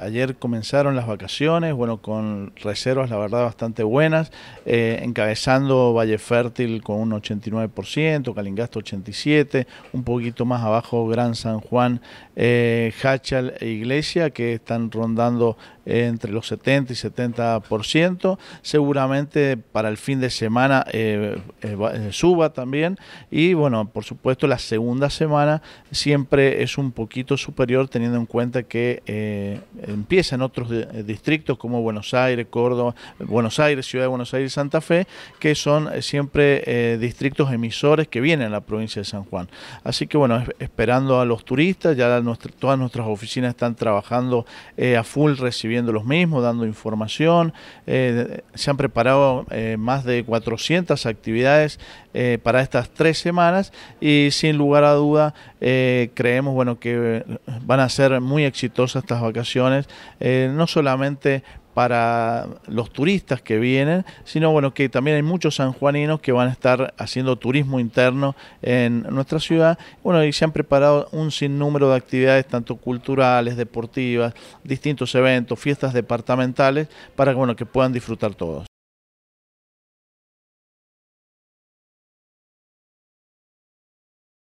Ayer comenzaron las vacaciones, bueno, con reservas la verdad bastante buenas, eh, encabezando Valle Fértil con un 89%, Calingasto 87%, un poquito más abajo Gran San Juan, eh, Hachal e Iglesia que están rondando entre los 70 y 70%, seguramente para el fin de semana eh, suba también y bueno, por supuesto la segunda semana siempre es un poquito superior teniendo en cuenta que empiezan en otros eh, distritos como Buenos Aires, Córdoba, Buenos Aires, Ciudad de Buenos Aires, Santa Fe, que son eh, siempre eh, distritos emisores que vienen a la provincia de San Juan. Así que bueno, esperando a los turistas, ya nuestra, todas nuestras oficinas están trabajando a full recibiendo los mismos, dando información, se han preparado más de 400 actividades para estas tres semanas y sin lugar a duda creemos bueno, que van a ser muy exitosas estas vacaciones eh, no solamente para los turistas que vienen, sino bueno que también hay muchos sanjuaninos que van a estar haciendo turismo interno en nuestra ciudad. Bueno, y se han preparado un sinnúmero de actividades tanto culturales, deportivas, distintos eventos, fiestas departamentales para bueno que puedan disfrutar todos.